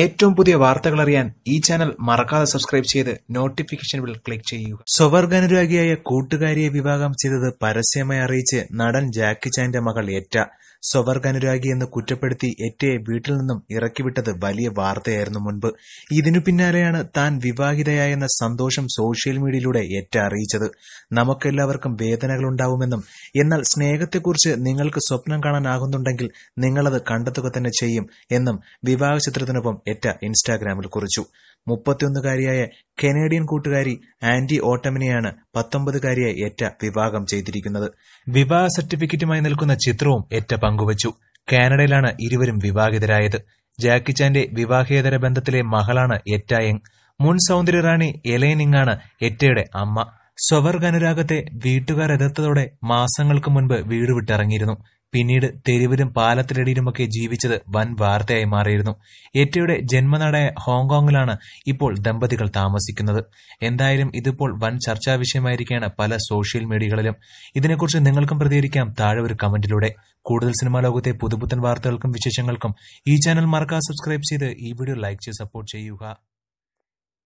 ഏറ്റവും പുതിയ വാർത്തകൾ അറിയാൻ ഈ ചാനൽ മറക്കാതെ സബ്സ്ക്രൈബ് ചെയ്ത് നോട്ടിഫിക്കേഷൻ ബിൽ ക്ലിക്ക് ചെയ്യുക സ്വവർഗാനുരാഗിയായ കൂട്ടുകാരിയെ വിവാഹം ചെയ്തത് പരസ്യമായി അറിയിച്ച് നടൻ ജാക്കി ചാന്റെ മകൾ ഏറ്റ സ്വവർഗാനുരാഗി എന്ന് കുറ്റപ്പെടുത്തി എറ്റയെ വീട്ടിൽ നിന്നും ഇറക്കിവിട്ടത് വലിയ വാർത്തയായിരുന്നു മുൻപ് ഇതിനു പിന്നാലെയാണ് താൻ വിവാഹിതയായെന്ന സന്തോഷം സോഷ്യൽ മീഡിയയിലൂടെ ഏറ്റ അറിയിച്ചത് നമുക്കെല്ലാവർക്കും വേദനകൾ ഉണ്ടാവുമെന്നും എന്നാൽ സ്നേഹത്തെക്കുറിച്ച് നിങ്ങൾക്ക് സ്വപ്നം കാണാനാകുന്നുണ്ടെങ്കിൽ നിങ്ങളത് കണ്ടെത്തുക തന്നെ ചെയ്യും എന്നും വിവാഹ ചിത്രത്തിനൊപ്പം എറ്റ ഇൻസ്റ്റാഗ്രാമിൽ കുറിച്ചു മുപ്പത്തിയൊന്നുകാരിയായ കനേഡിയൻ കൂട്ടുകാരി ആന്റി ഓട്ടമിനെയാണ് പത്തൊമ്പതുകാരിയായി എറ്റ വിവാഹം ചെയ്തിരിക്കുന്നത് വിവാഹ സർട്ടിഫിക്കറ്റുമായി നിൽക്കുന്ന ചിത്രവും എറ്റ പങ്കുവച്ചു കാനഡയിലാണ് ഇരുവരും വിവാഹിതരായത് ജാക്കിച്ചാന്റെ വിവാഹേതര ബന്ധത്തിലെ മകളാണ് എറ്റായങ് മുൻ സൗന്ദര്യറാണി എലൈനിങ്ങാണ് എറ്റയുടെ അമ്മ സ്വവർഗ അനുരാഗത്തെ വീട്ടുകാർ എതിർത്തതോടെ മാസങ്ങൾക്ക് മുൻപ് വീട് വിട്ടിറങ്ങിയിരുന്നു പിന്നീട് തെരുവിലും പാലത്തിലടിയിലുമൊക്കെ ജീവിച്ചത് വൻ വാർത്തയായി മാറിയിരുന്നു എറ്റയുടെ ജന്മനാടായ ഹോങ്കോങ്ങിലാണ് ഇപ്പോൾ ദമ്പതികൾ താമസിക്കുന്നത് എന്തായാലും ഇതിപ്പോൾ വൻ ചർച്ചാ വിഷയമായിരിക്കുകയാണ് പല സോഷ്യൽ മീഡിയകളിലും ഇതിനെക്കുറിച്ച് നിങ്ങൾക്കും പ്രതികരിക്കാം താഴെ ഒരു കമന്റിലൂടെ കൂടുതൽ സിനിമാ ലോകത്തെ പുതുപുത്തൻ വാർത്തകൾക്കും വിശേഷങ്ങൾക്കും ഈ ചാനൽ മറക്കാതെ സബ്സ്ക്രൈബ് ചെയ്ത് ഈ വീഡിയോ ലൈക്ക് ചെയ്ത് സപ്പോർട്ട് ചെയ്യുക